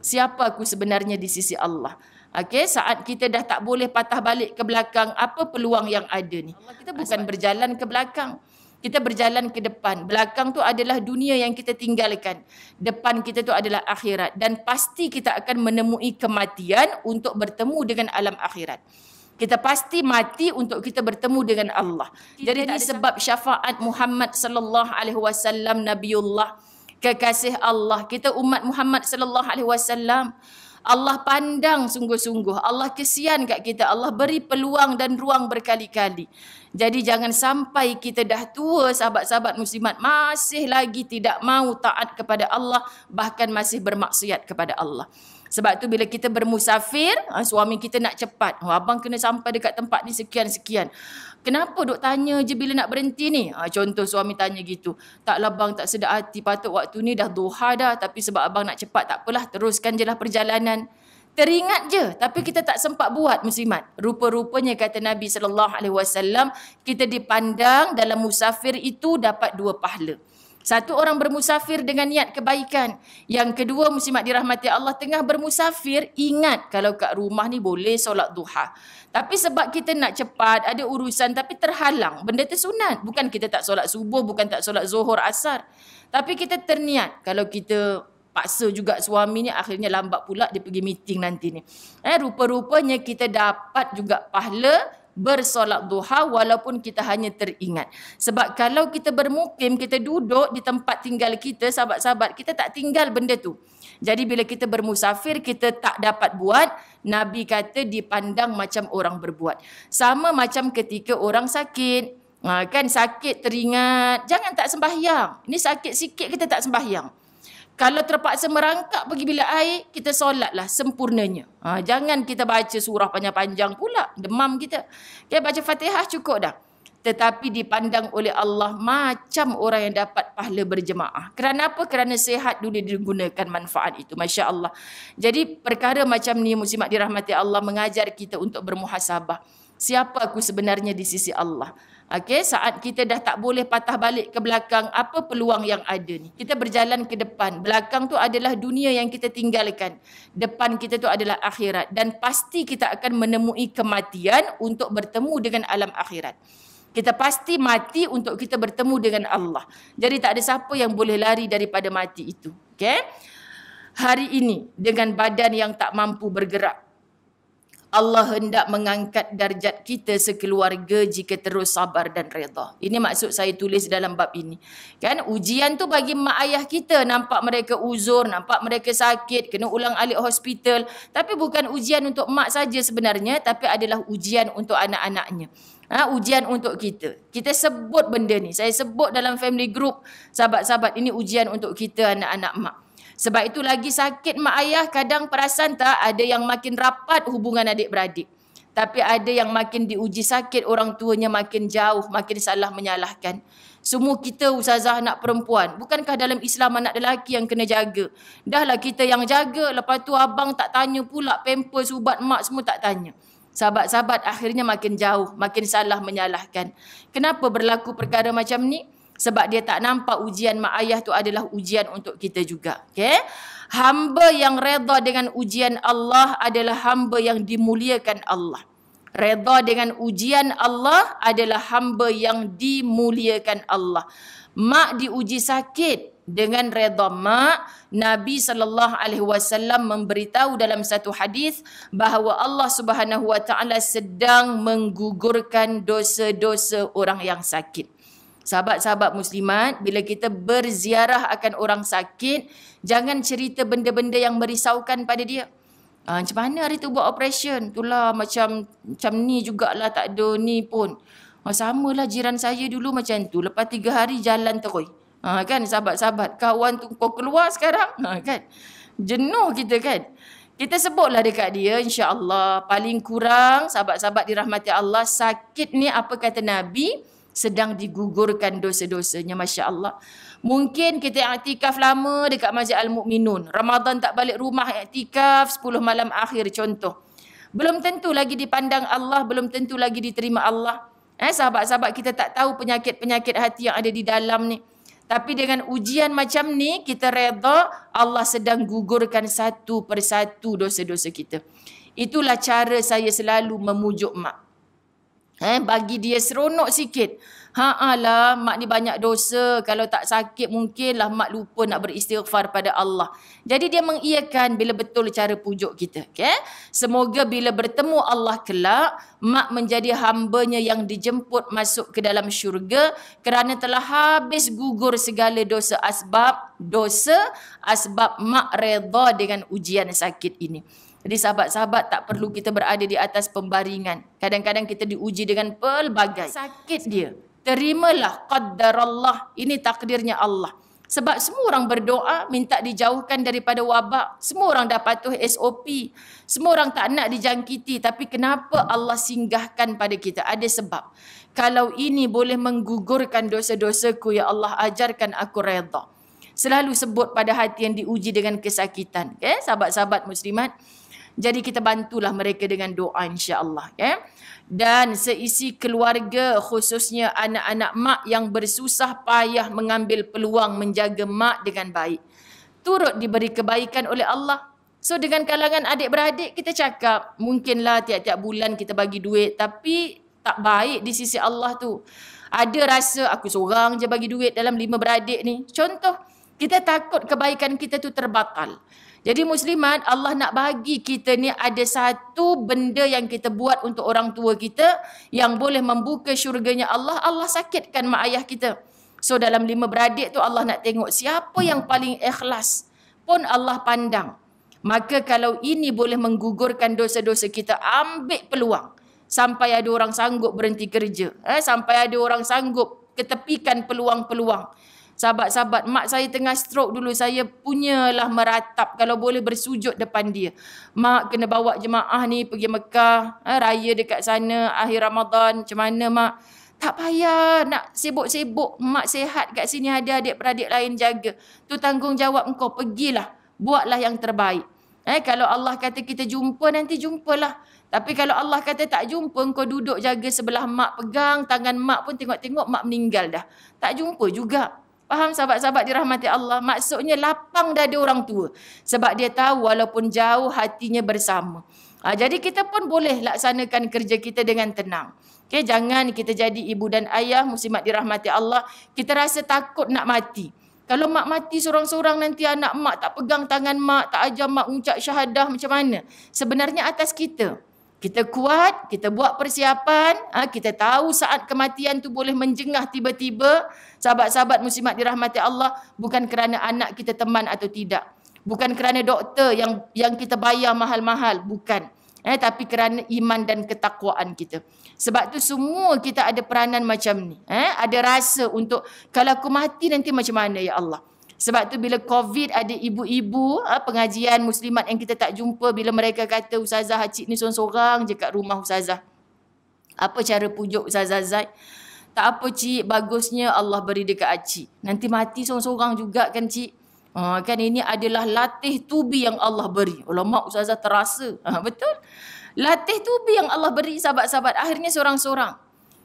siapa aku sebenarnya di sisi Allah. Okay, saat kita dah tak boleh patah balik ke belakang, apa peluang yang ada ni? Allah kita bukan Asal. berjalan ke belakang. Kita berjalan ke depan. Belakang tu adalah dunia yang kita tinggalkan. Depan kita tu adalah akhirat dan pasti kita akan menemui kematian untuk bertemu dengan alam akhirat. Kita pasti mati untuk kita bertemu dengan Allah. Kita Jadi ini sebab syafaat Muhammad sallallahu alaihi wasallam Nabiullah kekasih Allah, kita umat Muhammad sallallahu alaihi wasallam. Allah pandang sungguh-sungguh, Allah kesian kat kita, Allah beri peluang dan ruang berkali-kali. Jadi jangan sampai kita dah tua sahabat-sahabat muslimat masih lagi tidak mau taat kepada Allah bahkan masih bermaksiat kepada Allah. Sebab tu bila kita bermusafir, ha, suami kita nak cepat. Oh, abang kena sampai dekat tempat ni sekian-sekian. Kenapa duk tanya je bila nak berhenti ni? Ha, contoh suami tanya gitu. Tak labang tak sedar hati patut waktu ni dah duha dah tapi sebab abang nak cepat tak apalah teruskan je lah perjalanan. Teringat je tapi kita tak sempat buat muslimat. Rupa-rupanya kata Nabi sallallahu alaihi wasallam kita dipandang dalam musafir itu dapat dua pahala. Satu orang bermusafir dengan niat kebaikan. Yang kedua muslimat dirahmati Allah tengah bermusafir ingat kalau kat rumah ni boleh solat duha. Tapi sebab kita nak cepat ada urusan tapi terhalang. Benda tu sunat. Bukan kita tak solat subuh, bukan tak solat zuhur asar. Tapi kita terniat kalau kita paksa juga suaminya akhirnya lambat pula dia pergi meeting nanti ni. Eh rupa-rupanya kita dapat juga pahala bersolat duha walaupun kita hanya teringat. Sebab kalau kita bermukim, kita duduk di tempat tinggal kita, sahabat-sahabat, kita tak tinggal benda tu. Jadi bila kita bermusafir, kita tak dapat buat, Nabi kata dipandang macam orang berbuat. Sama macam ketika orang sakit, ha, kan sakit teringat, jangan tak sembahyang. Ini sakit sikit kita tak sembahyang. Kalau terpaksa merangkak pergi bilik air, kita solatlah sempurnanya. Ha, jangan kita baca surah panjang-panjang pula, demam kita. Kita baca fatihah cukup dah. Tetapi dipandang oleh Allah macam orang yang dapat pahala berjemaah. Kerana apa? Kerana sehat dulu digunakan manfaat itu. Masya Allah. Jadi perkara macam ni muslimat dirahmati Allah mengajar kita untuk bermuhasabah siapa aku sebenarnya di sisi Allah. Okey, saat kita dah tak boleh patah balik ke belakang, apa peluang yang ada ni? Kita berjalan ke depan. Belakang tu adalah dunia yang kita tinggalkan. Depan kita tu adalah akhirat dan pasti kita akan menemui kematian untuk bertemu dengan alam akhirat. Kita pasti mati untuk kita bertemu dengan Allah. Jadi tak ada siapa yang boleh lari daripada mati itu. Okey? Hari ini dengan badan yang tak mampu bergerak, Allah hendak mengangkat darjat kita sekeluarga jika terus sabar dan redha. Ini maksud saya tulis dalam bab ini. Kan ujian tu bagi mak ayah kita nampak mereka uzur, nampak mereka sakit, kena ulang alik hospital. Tapi bukan ujian untuk mak saja sebenarnya tapi adalah ujian untuk anak-anaknya. Ha, ujian untuk kita. Kita sebut benda ni. Saya sebut dalam family group sahabat-sahabat ini ujian untuk kita anak-anak mak. Sebab itu lagi sakit mak ayah kadang perasan tak ada yang makin rapat hubungan adik-beradik. Tapi ada yang makin diuji sakit orang tuanya makin jauh, makin salah menyalahkan. Semua kita usazah anak perempuan. Bukankah dalam Islam anak lelaki yang kena jaga? Dahlah kita yang jaga. Lepas tu abang tak tanya pula. Pempers, ubat, mak semua tak tanya. Sahabat-sahabat akhirnya makin jauh, makin salah menyalahkan. Kenapa berlaku perkara macam ni? sebab dia tak nampak ujian mak ayah tu adalah ujian untuk kita juga okey hamba yang redha dengan ujian Allah adalah hamba yang dimuliakan Allah redha dengan ujian Allah adalah hamba yang dimuliakan Allah mak diuji sakit dengan redha mak Nabi sallallahu alaihi wasallam memberitahu dalam satu hadis bahawa Allah Subhanahu wa taala sedang menggugurkan dosa-dosa orang yang sakit. Sahabat-sahabat muslimat, bila kita berziarah akan orang sakit, jangan cerita benda-benda yang merisaukan pada dia. Ha, macam mana hari tu buat operation? Itulah macam, macam ni jugalah tak ada ni pun. Ha, ah, Sama lah jiran saya dulu macam tu. Lepas tiga hari jalan terus. Ha, kan sahabat-sahabat, kawan tu kau keluar sekarang. Ha, kan? Jenuh kita kan. Kita sebutlah dekat dia insya Allah Paling kurang sahabat-sahabat dirahmati Allah sakit ni apa kata Nabi. Nabi sedang digugurkan dosa-dosanya masya Allah. Mungkin kita yang iktikaf lama dekat Masjid Al-Mukminun, Ramadan tak balik rumah iktikaf 10 malam akhir contoh. Belum tentu lagi dipandang Allah, belum tentu lagi diterima Allah. Eh sahabat-sahabat kita tak tahu penyakit-penyakit hati yang ada di dalam ni. Tapi dengan ujian macam ni kita redha Allah sedang gugurkan satu persatu dosa-dosa kita. Itulah cara saya selalu memujuk mak. Eh, bagi dia seronok sikit. Ha lah, mak ni banyak dosa. Kalau tak sakit, mungkinlah mak lupa nak beristighfar pada Allah. Jadi dia mengiyakan bila betul cara pujuk kita. Okay? Semoga bila bertemu Allah kelak, mak menjadi hambanya yang dijemput masuk ke dalam syurga kerana telah habis gugur segala dosa asbab dosa asbab mak reda dengan ujian sakit ini. Jadi sahabat-sahabat tak perlu kita berada di atas pembaringan. Kadang-kadang kita diuji dengan pelbagai. Sakit dia. Terimalah qaddar Allah. Ini takdirnya Allah. Sebab semua orang berdoa minta dijauhkan daripada wabak. Semua orang dah patuh SOP. Semua orang tak nak dijangkiti. Tapi kenapa Allah singgahkan pada kita? Ada sebab. Kalau ini boleh menggugurkan dosa-dosaku, Ya Allah ajarkan aku redha. Selalu sebut pada hati yang diuji dengan kesakitan. Okay? Sahabat-sahabat muslimat. Jadi kita bantulah mereka dengan doa insya-Allah, Okay? Ya. Dan seisi keluarga khususnya anak-anak mak yang bersusah payah mengambil peluang menjaga mak dengan baik. Turut diberi kebaikan oleh Allah. So dengan kalangan adik-beradik kita cakap, mungkinlah tiap-tiap bulan kita bagi duit tapi tak baik di sisi Allah tu. Ada rasa aku seorang je bagi duit dalam lima beradik ni. Contoh, kita takut kebaikan kita tu terbatal. Jadi muslimat Allah nak bagi kita ni ada satu benda yang kita buat untuk orang tua kita yang boleh membuka syurganya Allah. Allah sakitkan mak ayah kita. So dalam lima beradik tu Allah nak tengok siapa yang paling ikhlas pun Allah pandang. Maka kalau ini boleh menggugurkan dosa-dosa kita, ambil peluang. Sampai ada orang sanggup berhenti kerja. Eh, sampai ada orang sanggup ketepikan peluang-peluang sahabat-sahabat mak saya tengah stroke dulu saya punyalah meratap kalau boleh bersujud depan dia mak kena bawa jemaah ni pergi Mekah ha, raya dekat sana akhir Ramadan macam mana mak tak payah nak sibuk-sibuk mak sehat kat sini ada adik-beradik lain jaga tu tanggungjawab engkau pergilah buatlah yang terbaik eh kalau Allah kata kita jumpa nanti jumpalah tapi kalau Allah kata tak jumpa, kau duduk jaga sebelah mak pegang, tangan mak pun tengok-tengok, mak meninggal dah. Tak jumpa juga. Faham sahabat-sahabat dirahmati Allah? Maksudnya lapang dada orang tua. Sebab dia tahu walaupun jauh hatinya bersama. Ha, jadi kita pun boleh laksanakan kerja kita dengan tenang. Okay, jangan kita jadi ibu dan ayah muslimat dirahmati Allah. Kita rasa takut nak mati. Kalau mak mati seorang-seorang nanti anak mak tak pegang tangan mak, tak ajar mak ucap syahadah macam mana? Sebenarnya atas kita kita kuat, kita buat persiapan, ha, kita tahu saat kematian tu boleh menjengah tiba-tiba. Sahabat-sahabat muslimat dirahmati Allah, bukan kerana anak kita teman atau tidak. Bukan kerana doktor yang yang kita bayar mahal-mahal, bukan. Eh, tapi kerana iman dan ketakwaan kita. Sebab tu semua kita ada peranan macam ni. Eh, ada rasa untuk kalau aku mati nanti macam mana ya Allah. Sebab tu bila COVID ada ibu-ibu ah, pengajian muslimat yang kita tak jumpa bila mereka kata Ustazah Hacik ni sorang-sorang je kat rumah Ustazah. Apa cara pujuk Ustazah Zaid? Tak apa cik, bagusnya Allah beri dekat Acik. Nanti mati sorang-sorang juga kan cik. Ha, kan ini adalah latih tubi yang Allah beri. Ulama Ustazah terasa. Ha, betul? Latih tubi yang Allah beri sahabat-sahabat. Akhirnya sorang-sorang.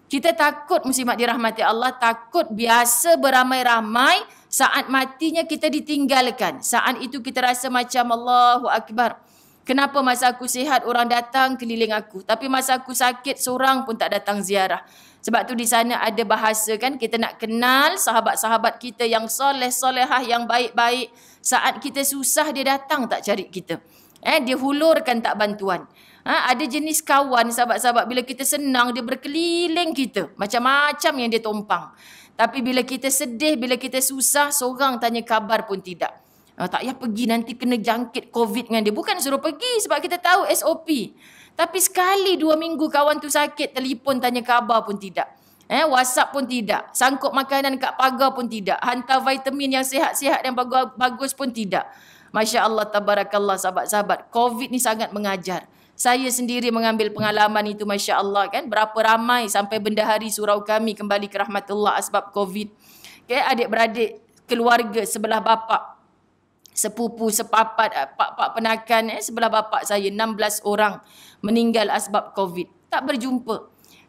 Kita takut muslimat dirahmati Allah. Takut biasa beramai-ramai. Saat matinya kita ditinggalkan. Saat itu kita rasa macam Allahu Akbar. Kenapa masa aku sihat orang datang keliling aku. Tapi masa aku sakit seorang pun tak datang ziarah. Sebab tu di sana ada bahasa kan kita nak kenal sahabat-sahabat kita yang soleh-solehah yang baik-baik. Saat kita susah dia datang tak cari kita. Eh, dia hulurkan tak bantuan. Ha, ada jenis kawan sahabat-sahabat bila kita senang dia berkeliling kita. Macam-macam yang dia tumpang. Tapi bila kita sedih, bila kita susah, seorang tanya kabar pun tidak. Ha, tak payah pergi nanti kena jangkit COVID dengan dia. Bukan suruh pergi sebab kita tahu SOP. Tapi sekali dua minggu kawan tu sakit, telefon tanya kabar pun tidak. Eh, WhatsApp pun tidak. Sangkut makanan kat pagar pun tidak. Hantar vitamin yang sehat-sehat sihat dan bagus pun tidak. Masya Allah, tabarakallah sahabat-sahabat. COVID ni sangat mengajar. Saya sendiri mengambil pengalaman itu Masya Allah kan. Berapa ramai sampai benda hari surau kami kembali ke rahmatullah sebab COVID. Okay, adik-beradik keluarga sebelah bapa sepupu, sepapat, eh, pak-pak penakan eh, sebelah bapa saya, 16 orang meninggal asbab COVID. Tak berjumpa.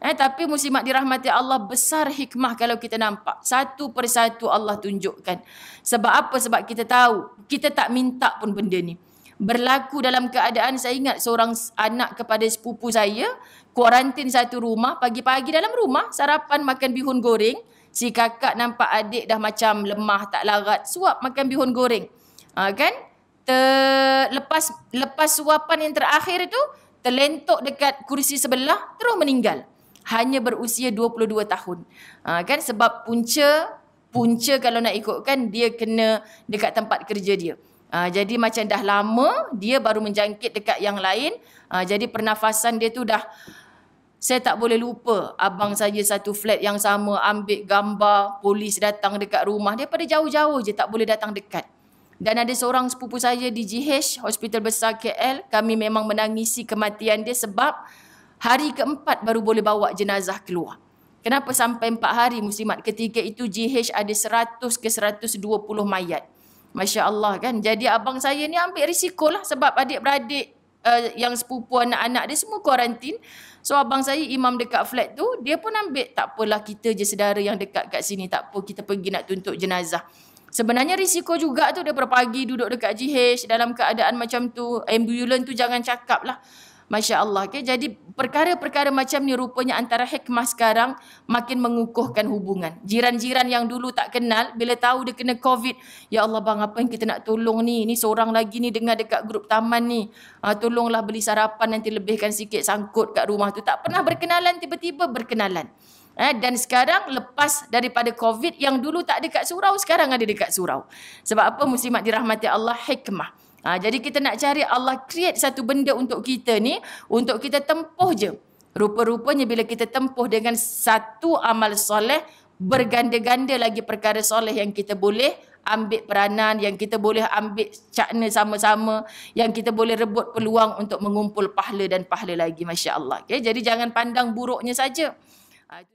Eh, tapi muslimat dirahmati Allah besar hikmah kalau kita nampak. Satu persatu Allah tunjukkan. Sebab apa? Sebab kita tahu. Kita tak minta pun benda ni berlaku dalam keadaan saya ingat seorang anak kepada sepupu saya kuarantin satu rumah pagi-pagi dalam rumah sarapan makan bihun goreng si kakak nampak adik dah macam lemah tak larat suap makan bihun goreng ha, kan terlepas lepas suapan yang terakhir itu terlentok dekat kursi sebelah terus meninggal hanya berusia 22 tahun ha, kan sebab punca punca kalau nak ikutkan dia kena dekat tempat kerja dia Uh, jadi macam dah lama dia baru menjangkit dekat yang lain. Uh, jadi pernafasan dia tu dah saya tak boleh lupa abang saya satu flat yang sama ambil gambar polis datang dekat rumah dia pada jauh-jauh je tak boleh datang dekat. Dan ada seorang sepupu saya di GH Hospital Besar KL kami memang menangisi kematian dia sebab hari keempat baru boleh bawa jenazah keluar. Kenapa sampai empat hari muslimat ketika itu GH ada 100 ke 120 mayat. Masya Allah kan. Jadi abang saya ni ambil risiko lah sebab adik-beradik uh, yang sepupu anak-anak dia semua kuarantin. So abang saya imam dekat flat tu, dia pun ambil tak apalah kita je sedara yang dekat kat sini. Tak apa kita pergi nak tuntut jenazah. Sebenarnya risiko juga tu daripada pagi duduk dekat GH dalam keadaan macam tu. Ambulan tu jangan cakap lah. Masya Allah. Okay? Jadi perkara-perkara macam ni rupanya antara hikmah sekarang makin mengukuhkan hubungan. Jiran-jiran yang dulu tak kenal, bila tahu dia kena COVID, Ya Allah bang, apa yang kita nak tolong ni? Ni seorang lagi ni dengar dekat grup taman ni. Ha, tolonglah beli sarapan nanti lebihkan sikit sangkut kat rumah tu. Tak pernah berkenalan, tiba-tiba berkenalan. Ha, dan sekarang lepas daripada COVID yang dulu tak dekat surau, sekarang ada dekat surau. Sebab apa muslimat dirahmati Allah? Hikmah. Ha, jadi kita nak cari Allah create satu benda untuk kita ni untuk kita tempuh je. Rupa-rupanya bila kita tempuh dengan satu amal soleh berganda-ganda lagi perkara soleh yang kita boleh ambil peranan yang kita boleh ambil cakna sama-sama yang kita boleh rebut peluang untuk mengumpul pahala dan pahala lagi masya-Allah. Okey jadi jangan pandang buruknya saja. Ha,